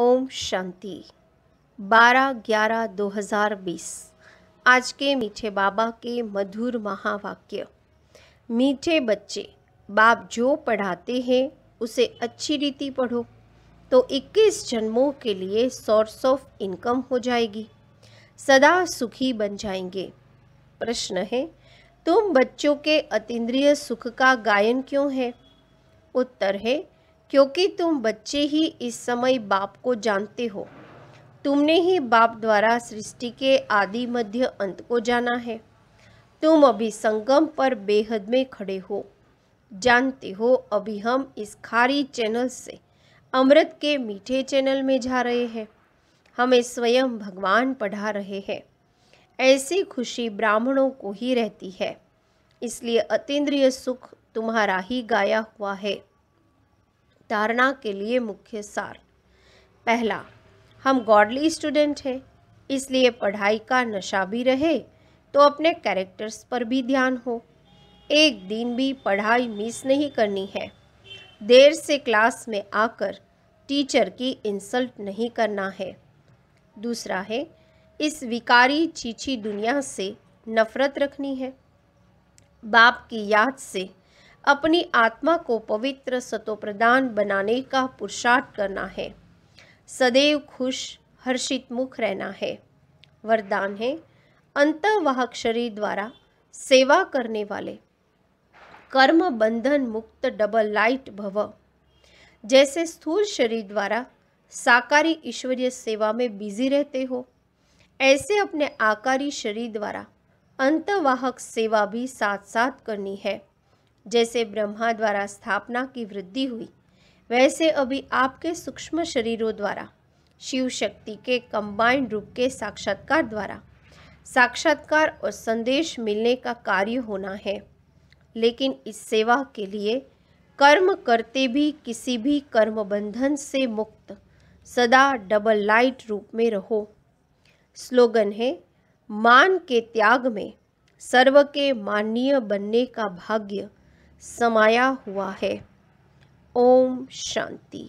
ओम शांति 12 11 2020 आज के मीठे बाबा के मधुर महावाक्य मीठे बच्चे बाप जो पढ़ाते हैं उसे अच्छी रीति पढ़ो तो 21 जन्मों के लिए सोर्स ऑफ इनकम हो जाएगी सदा सुखी बन जाएंगे प्रश्न है तुम बच्चों के अतीन्द्रिय सुख का गायन क्यों है उत्तर है क्योंकि तुम बच्चे ही इस समय बाप को जानते हो तुमने ही बाप द्वारा सृष्टि के आदि मध्य अंत को जाना है तुम अभी संगम पर बेहद में खड़े हो जानते हो अभी हम इस खारी चैनल से अमृत के मीठे चैनल में जा रहे हैं हमें स्वयं भगवान पढ़ा रहे हैं ऐसी खुशी ब्राह्मणों को ही रहती है इसलिए अतीन्द्रिय सुख तुम्हारा ही गाया हुआ है धारणा के लिए मुख्य सार पहला हम गॉडली स्टूडेंट हैं इसलिए पढ़ाई का नशा भी रहे तो अपने कैरेक्टर्स पर भी ध्यान हो एक दिन भी पढ़ाई मिस नहीं करनी है देर से क्लास में आकर टीचर की इंसल्ट नहीं करना है दूसरा है इस विकारी चीची दुनिया से नफ़रत रखनी है बाप की याद से अपनी आत्मा को पवित्र सतो प्रदान बनाने का पुरुषार्थ करना है सदैव खुश हर्षित मुख रहना है वरदान है अंतवाहक शरीर द्वारा सेवा करने वाले कर्म बंधन मुक्त डबल लाइट भव जैसे स्थूल शरीर द्वारा साकारी ईश्वरीय सेवा में बिजी रहते हो ऐसे अपने आकारी शरीर द्वारा अंतवाहक सेवा भी साथ साथ करनी है जैसे ब्रह्मा द्वारा स्थापना की वृद्धि हुई वैसे अभी आपके सूक्ष्म शरीरों द्वारा शिव शक्ति के कंबाइंड रूप के साक्षात्कार द्वारा साक्षात्कार और संदेश मिलने का कार्य होना है लेकिन इस सेवा के लिए कर्म करते भी किसी भी कर्म बंधन से मुक्त सदा डबल लाइट रूप में रहो स्लोगन है मान के त्याग में सर्व के माननीय बनने का भाग्य समाया हुआ है ओम शांति